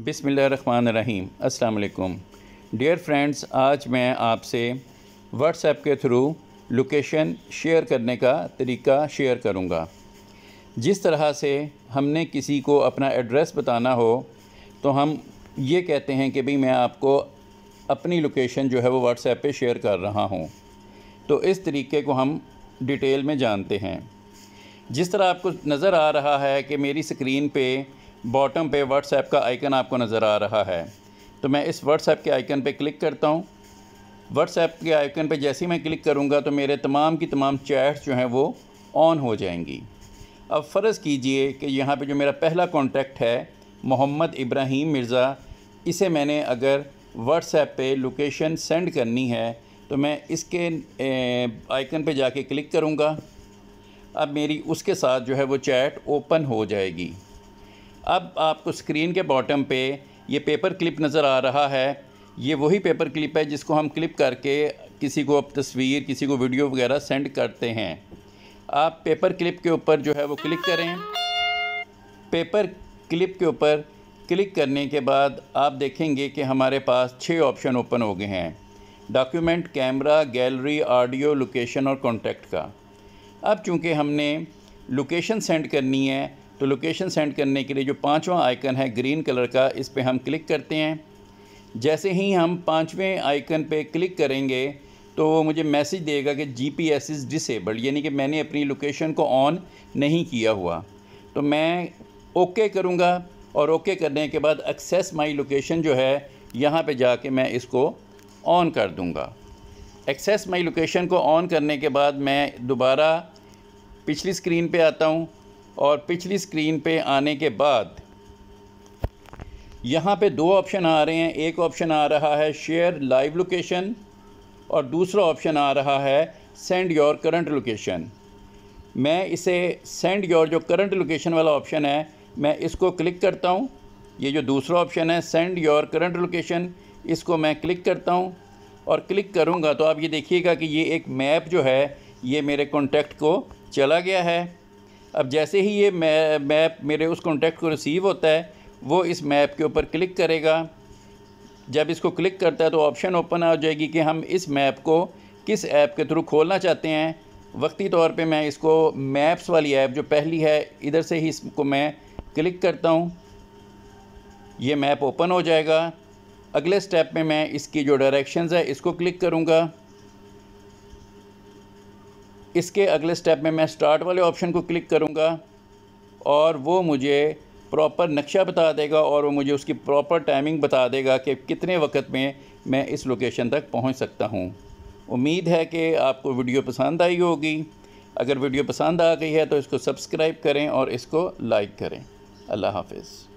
बिसमीम अल्लाम dear friends आज मैं आपसे व्हाट्सएप के थ्रू लोकेशन शेयर करने का तरीका शेयर करूंगा। जिस तरह से हमने किसी को अपना एड्रेस बताना हो तो हम ये कहते हैं कि भाई मैं आपको अपनी लोकेशन जो है वो व्हाट्सएप पे शेयर कर रहा हूँ तो इस तरीके को हम डिटेल में जानते हैं जिस तरह आपको नज़र आ रहा है कि मेरी स्क्रीन पे बॉटम पे व्हाट्सएप का आइकन आपको नज़र आ रहा है तो मैं इस व्हाट्सएप के आइकन पे क्लिक करता हूँ व्हाट्सएप के आइकन पे जैसे ही मैं क्लिक करूँगा तो मेरे तमाम की तमाम चैट्स जो हैं वो ऑन हो जाएंगी अब फ़र्ज़ कीजिए कि यहाँ पे जो मेरा पहला कॉन्टैक्ट है मोहम्मद इब्राहिम मिर्ज़ा इसे मैंने अगर व्हाट्सएप पर लोकेशन सेंड करनी है तो मैं इसके आइकन पर जाके क्लिक करूँगा अब मेरी उसके साथ जो है वो चैट ओपन हो जाएगी अब आपको स्क्रीन के बॉटम पे ये पेपर क्लिप नज़र आ रहा है ये वही पेपर क्लिप है जिसको हम क्लिप करके किसी को अब तस्वीर किसी को वीडियो वगैरह सेंड करते हैं आप पेपर क्लिप के ऊपर जो है वो क्लिक करें पेपर क्लिप के ऊपर क्लिक करने के बाद आप देखेंगे कि हमारे पास छः ऑप्शन ओपन हो गए हैं document camera gallery audio location और कॉन्टैक्ट का अब चूँकि हमने लोकेशन सेंड करनी है तो लोकेशन सेंड करने के लिए जो पांचवा आइकन है ग्रीन कलर का इस पर हम क्लिक करते हैं जैसे ही हम पाँचवें आइकन पर क्लिक करेंगे तो वो मुझे मैसेज देगा कि G P S is disabled यानी कि मैंने अपनी लोकेशन को ऑन नहीं किया हुआ तो मैं ओके करूँगा और ओके करने के बाद एक्सेस माई लोकेशन जो है यहाँ पे जाके मैं इसको ऑन कर दूँगा एक्सेस माई लोकेशन को ऑन करने के बाद मैं दोबारा पिछली स्क्रीन पे आता हूँ और पिछली स्क्रीन पे आने के बाद यहाँ पे दो ऑप्शन आ रहे हैं एक ऑप्शन आ रहा है शेयर लाइव लोकेशन और दूसरा ऑप्शन आ रहा है सेंड योर करंट लोकेशन मैं इसे सेंड योर जो करंट लोकेशन वाला ऑप्शन है मैं इसको क्लिक करता हूँ ये जो दूसरा ऑप्शन है सेंड योर करंट लोकेशन इसको मैं क्लिक करता हूँ और क्लिक करूँगा तो आप ये देखिएगा कि ये एक मैप जो है ये मेरे कॉन्टैक्ट को चला गया है अब जैसे ही ये मैप मेरे उस कॉन्टैक्ट को रिसीव होता है वो इस मैप के ऊपर क्लिक करेगा जब इसको क्लिक करता है तो ऑप्शन ओपन आ जाएगी कि हम इस मैप को किस ऐप के थ्रू खोलना चाहते हैं वक्ती तौर पे मैं इसको मैप्स वाली ऐप जो पहली है इधर से ही इसको मैं क्लिक करता हूँ ये मैप ओपन हो जाएगा अगले स्टेप में मैं इसकी जो डायरेक्शंस है इसको क्लिक करूँगा इसके अगले स्टेप में मैं स्टार्ट वाले ऑप्शन को क्लिक करूँगा और वो मुझे प्रॉपर नक्शा बता देगा और वो मुझे उसकी प्रॉपर टाइमिंग बता देगा कि कितने वक्त में मैं इस लोकेशन तक पहुंच सकता हूं। उम्मीद है कि आपको वीडियो पसंद आई होगी अगर वीडियो पसंद आ गई है तो इसको सब्सक्राइब करें और इसको लाइक करें अल्लाह हाफिज़